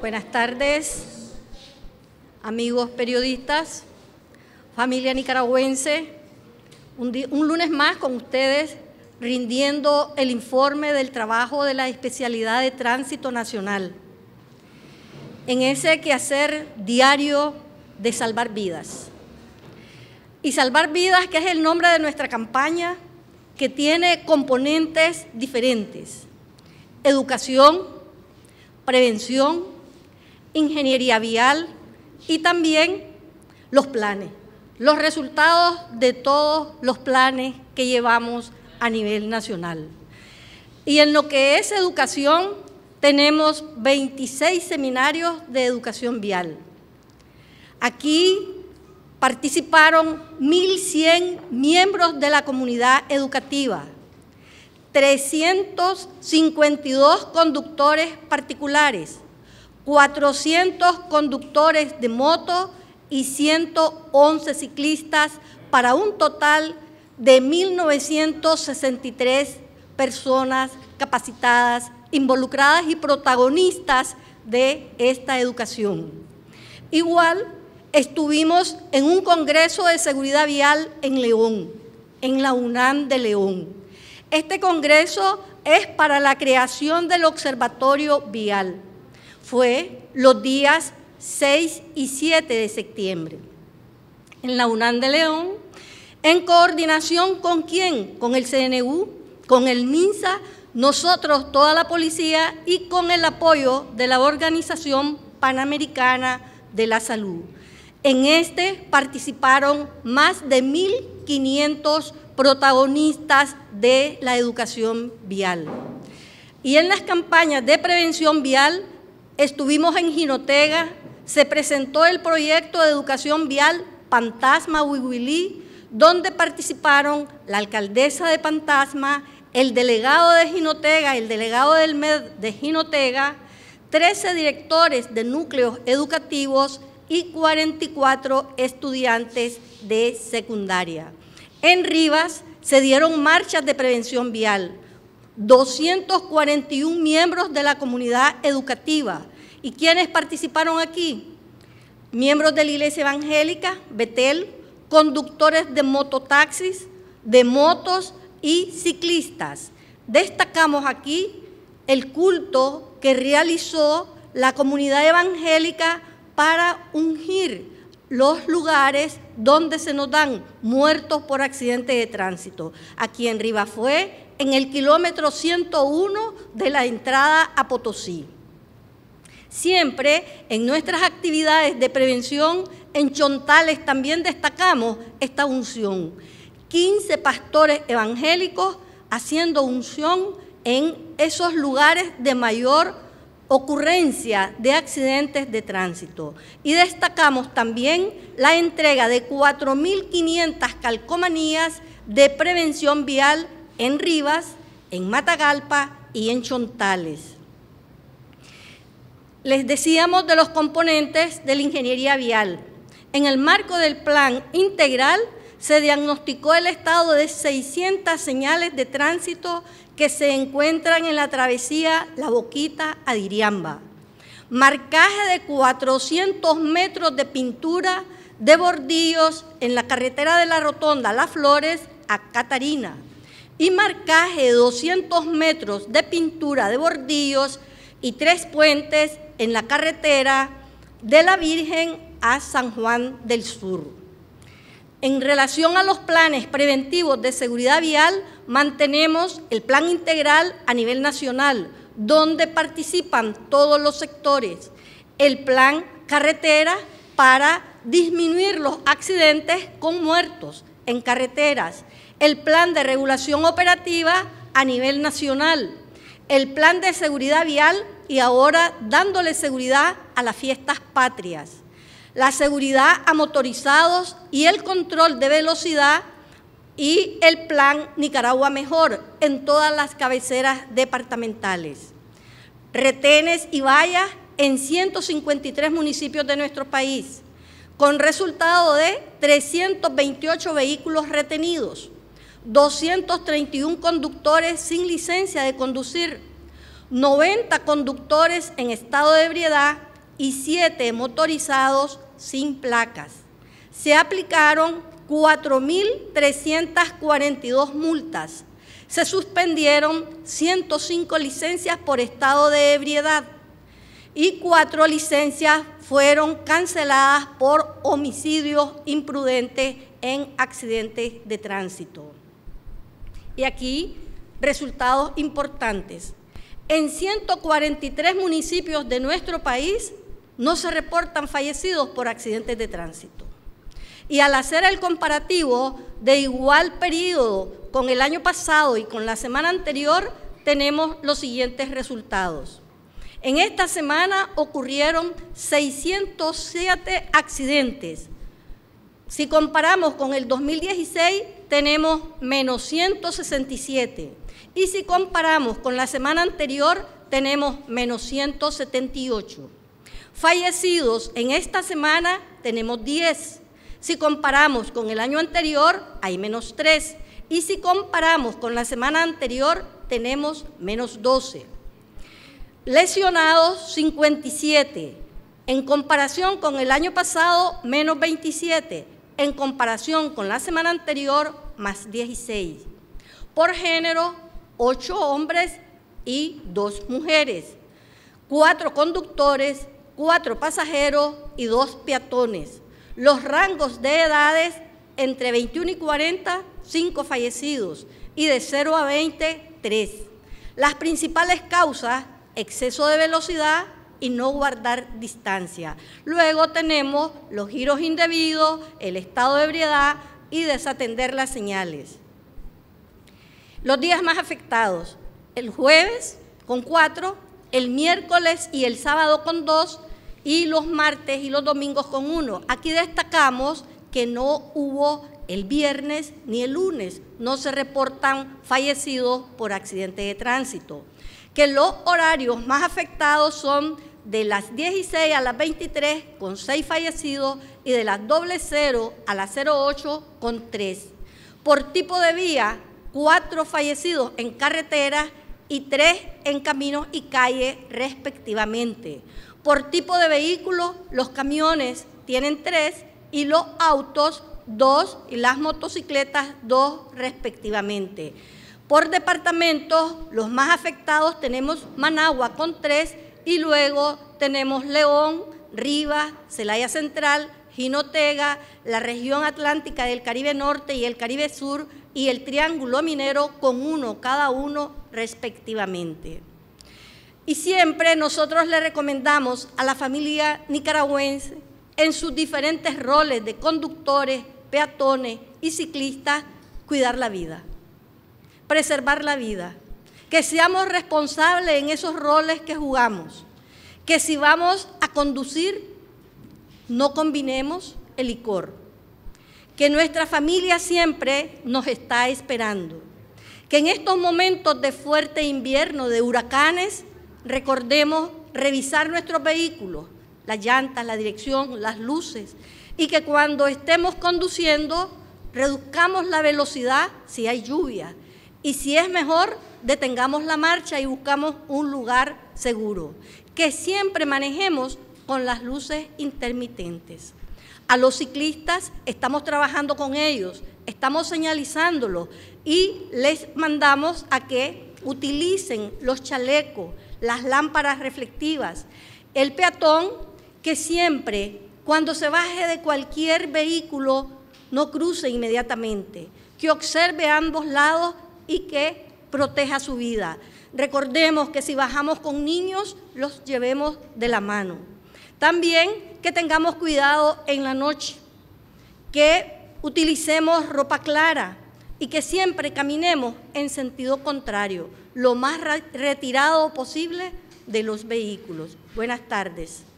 Buenas tardes, amigos periodistas, familia nicaragüense. Un, lunes más con ustedes rindiendo el informe del trabajo de la especialidad de tránsito nacional en ese quehacer diario de salvar vidas. Y salvar vidas, que es el nombre de nuestra campaña, que tiene componentes diferentes. Educación, prevención, ingeniería vial y también los planes, los resultados de todos los planes que llevamos a nivel nacional. Y en lo que es educación, tenemos 26 seminarios de educación vial. Aquí participaron 1.100 miembros de la comunidad educativa, 352 conductores particulares, 400 conductores de moto y 111 ciclistas para un total de 1.963 personas capacitadas, involucradas y protagonistas de esta educación. Igual estuvimos en un Congreso de Seguridad Vial en León, en la UNAM de León. Este Congreso es para la creación del Observatorio Vial fue los días 6 y 7 de septiembre. En la UNAM de León, en coordinación con quién? Con el CNU, con el MINSA, nosotros, toda la policía y con el apoyo de la Organización Panamericana de la Salud. En este participaron más de 1.500 protagonistas de la educación vial. Y en las campañas de prevención vial estuvimos en Jinotega, se presentó el proyecto de educación vial Pantasma Huiguilí, donde participaron la alcaldesa de Pantasma, el delegado de Jinotega, el delegado del MED de Jinotega, 13 directores de núcleos educativos y 44 estudiantes de secundaria. En Rivas se dieron marchas de prevención vial, 241 miembros de la comunidad educativa. ¿Y quiénes participaron aquí? Miembros de la Iglesia Evangélica, Betel, conductores de mototaxis, de motos y ciclistas. Destacamos aquí el culto que realizó la comunidad evangélica para ungir los lugares donde se nos dan muertos por accidente de tránsito. Aquí en Riva fue en el kilómetro 101 de la entrada a Potosí. Siempre en nuestras actividades de prevención en Chontales también destacamos esta unción. 15 pastores evangélicos haciendo unción en esos lugares de mayor ocurrencia de accidentes de tránsito. Y destacamos también la entrega de 4.500 calcomanías de prevención vial en Rivas, en Matagalpa y en Chontales. Les decíamos de los componentes de la ingeniería vial. En el marco del plan integral se diagnosticó el estado de 600 señales de tránsito que se encuentran en la travesía La Boquita a Diriamba. Marcaje de 400 metros de pintura de bordillos en la carretera de la Rotonda Las Flores a Catarina y marcaje de 200 metros de pintura de bordillos y tres puentes en la carretera de la Virgen a San Juan del Sur. En relación a los planes preventivos de seguridad vial, mantenemos el plan integral a nivel nacional, donde participan todos los sectores, el plan carretera para disminuir los accidentes con muertos en carreteras, el Plan de Regulación Operativa a nivel nacional, el Plan de Seguridad Vial y ahora dándole seguridad a las fiestas patrias, la seguridad a motorizados y el control de velocidad y el Plan Nicaragua Mejor en todas las cabeceras departamentales. Retenes y vallas en 153 municipios de nuestro país, con resultado de 328 vehículos retenidos, 231 conductores sin licencia de conducir, 90 conductores en estado de ebriedad y 7 motorizados sin placas. Se aplicaron 4.342 multas. Se suspendieron 105 licencias por estado de ebriedad y 4 licencias fueron canceladas por homicidios imprudentes en accidentes de tránsito y aquí resultados importantes. En 143 municipios de nuestro país no se reportan fallecidos por accidentes de tránsito. Y al hacer el comparativo de igual periodo con el año pasado y con la semana anterior, tenemos los siguientes resultados. En esta semana ocurrieron 607 accidentes, si comparamos con el 2016, tenemos menos 167. Y si comparamos con la semana anterior, tenemos menos 178. Fallecidos en esta semana tenemos 10. Si comparamos con el año anterior, hay menos 3. Y si comparamos con la semana anterior, tenemos menos 12. Lesionados, 57. En comparación con el año pasado, menos 27 en comparación con la semana anterior, más 16. Por género, 8 hombres y 2 mujeres, 4 conductores, 4 pasajeros y 2 peatones. Los rangos de edades entre 21 y 40, 5 fallecidos y de 0 a 20, 3. Las principales causas, exceso de velocidad, y no guardar distancia. Luego tenemos los giros indebidos, el estado de ebriedad y desatender las señales. Los días más afectados, el jueves con cuatro, el miércoles y el sábado con dos, y los martes y los domingos con uno. Aquí destacamos que no hubo el viernes ni el lunes, no se reportan fallecidos por accidente de tránsito. Que los horarios más afectados son de las 16 a las 23 con 6 fallecidos y de las doble 0 a las 08 con 3. Por tipo de vía, 4 fallecidos en carretera y 3 en caminos y calle respectivamente. Por tipo de vehículo, los camiones tienen 3 y los autos 2 y las motocicletas 2 respectivamente. Por departamentos, los más afectados tenemos Managua con 3 y luego tenemos León, Rivas, Celaya Central, Jinotega, la región atlántica del Caribe Norte y el Caribe Sur y el Triángulo Minero con uno cada uno respectivamente. Y siempre nosotros le recomendamos a la familia nicaragüense en sus diferentes roles de conductores, peatones y ciclistas cuidar la vida, preservar la vida que seamos responsables en esos roles que jugamos, que si vamos a conducir, no combinemos el licor, que nuestra familia siempre nos está esperando, que en estos momentos de fuerte invierno, de huracanes, recordemos revisar nuestros vehículos, las llantas, la dirección, las luces, y que cuando estemos conduciendo reduzcamos la velocidad si hay lluvia. Y si es mejor, detengamos la marcha y buscamos un lugar seguro, que siempre manejemos con las luces intermitentes. A los ciclistas estamos trabajando con ellos, estamos señalizándolos y les mandamos a que utilicen los chalecos, las lámparas reflectivas. El peatón que siempre, cuando se baje de cualquier vehículo, no cruce inmediatamente, que observe ambos lados y que proteja su vida. Recordemos que si bajamos con niños, los llevemos de la mano. También que tengamos cuidado en la noche, que utilicemos ropa clara y que siempre caminemos en sentido contrario, lo más retirado posible de los vehículos. Buenas tardes.